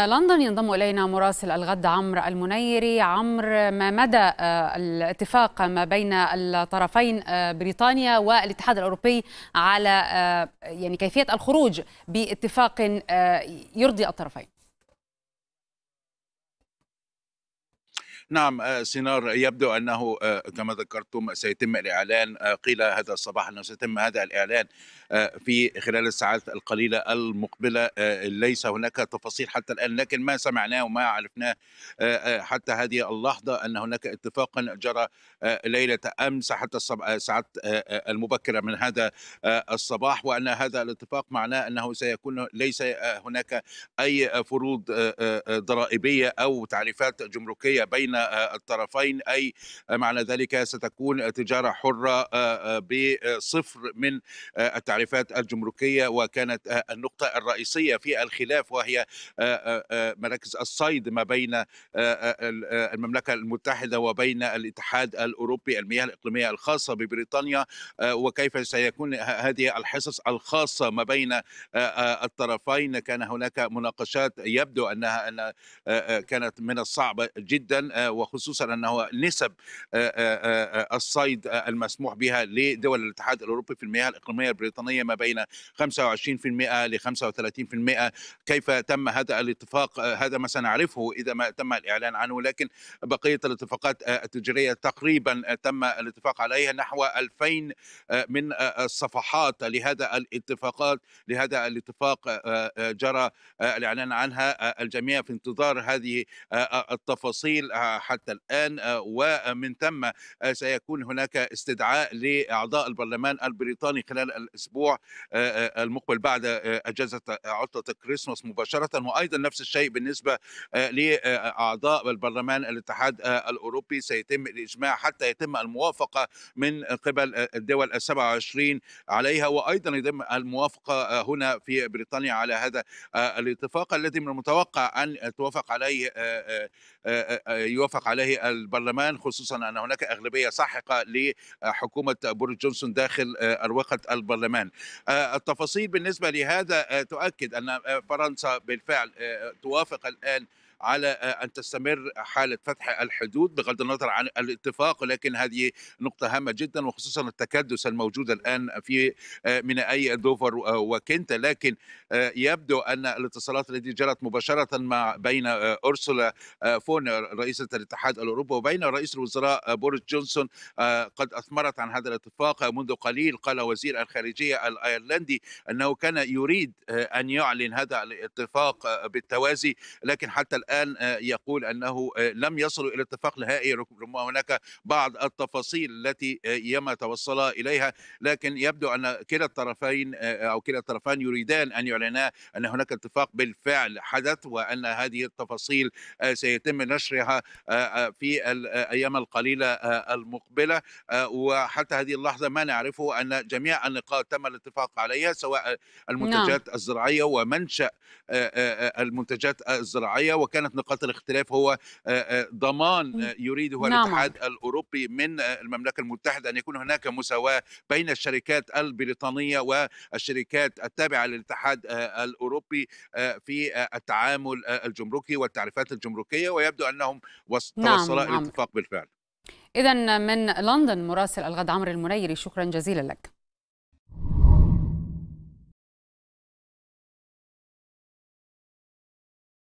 لندن ينضم الينا مراسل الغد عمرو المنيري عمرو ما مدى آه، الاتفاق ما بين الطرفين آه، بريطانيا والاتحاد الاوروبي على آه، يعني كيفيه الخروج باتفاق يرضي الطرفين نعم آه، سينار يبدو أنه آه، كما ذكرتم سيتم الإعلان آه، قيل هذا الصباح أنه سيتم هذا الإعلان في خلال الساعات القليلة المقبلة ليس هناك تفاصيل حتى الآن لكن ما سمعناه وما عرفناه حتى هذه اللحظة أن هناك اتفاقا جرى ليلة أمس حتى الساعات المبكرة من هذا الصباح وأن هذا الاتفاق معناه أنه سيكون ليس هناك أي فروض ضرائبية أو تعريفات جمركية بين آه، آه، الطرفين أي آه، معنى ذلك ستكون تجارة حرة بصفر من التعريفات الجمركية وكانت النقطة الرئيسية في الخلاف وهي مراكز الصيد ما بين المملكة المتحدة وبين الاتحاد الأوروبي المياه الإقليمية الخاصة ببريطانيا وكيف سيكون هذه الحصص الخاصة ما بين الطرفين كان هناك مناقشات يبدو أنها أن كانت من الصعب جدا وخصوصا انه نسب آه، آه، آه، الصيد المسموح بها لدول الاتحاد الاوروبي في المياه الاقليميه البريطانيه ما بين 25% ل 35% كيف تم هذا الاتفاق هذا ما سنعرفه اذا ما تم الاعلان عنه لكن بقيه الاتفاقات التجاريه تقريبا تم الاتفاق عليها نحو 2000 من الصفحات لهذا الاتفاقات لهذا الاتفاق جرى الاعلان عنها الجميع في انتظار هذه التفاصيل حتى الان آه، ومن ثم آه، سيكون هناك استدعاء لاعضاء البرلمان البريطاني خلال الاسبوع آه، المقبل بعد اجازه عطله الكريسماس مباشره وايضا نفس الشيء بالنسبه لاعضاء البرلمان الاتحاد الاوروبي سيتم الاجماع حتى يتم الموافقه من قبل الدول ال 27 عليها وايضا يتم الموافقه هنا في بريطانيا على هذا الاتفاق الذي من المتوقع ان توافق عليه يوافق عليه البرلمان خصوصا ان هناك اغلبيه ساحقه لحكومه بوريس جونسون داخل آه، اروقه البرلمان. آه، التفاصيل بالنسبه لهذا آه، تؤكد ان فرنسا بالفعل توافق الان على ان تستمر حاله فتح الحدود بغض النظر عن الاتفاق ولكن هذه نقطه هامه جدا وخصوصا التكدس الموجود الان في ميناء دوفر وكنتا لكن يبدو ان الاتصالات التي جرت مباشره مع بين ارسلا فون رئيسه الاتحاد الاوروبي وبين رئيس الوزراء بوريس جونسون قد اثمرت عن هذا الاتفاق منذ قليل قال وزير الخارجيه الايرلندي انه كان يريد ان يعلن هذا الاتفاق بالتوازي لكن حتى الان الان آه، يقول انه آه، لم يصلوا الى اتفاق نهائي ربما هناك بعض التفاصيل التي آه، يما توصل اليها لكن يبدو ان كلا الطرفين او كلا الطرفان يريدان ان يعلنا ان هناك اتفاق بالفعل حدث وان هذه التفاصيل سيتم نشرها في الايام القليله المقبله وحتى هذه اللحظه ما نعرفه ان جميع النقاط تم الاتفاق عليها سواء نعم. المنتجات الزراعيه ومنشا المنتجات الزراعيه كانت نقاط الاختلاف هو ضمان إمم. يريده نعم. الاتحاد الاوروبي من المملكه المتحده ان يكون هناك مساواه بين الشركات البريطانيه والشركات التابعه للاتحاد الاوروبي في التعامل الجمركي والتعريفات الجمركيه ويبدو انهم نعم، توصلا نعم. الى اتفاق بالفعل. اذا من لندن مراسل الغد عمرو المنيري شكرا جزيلا لك.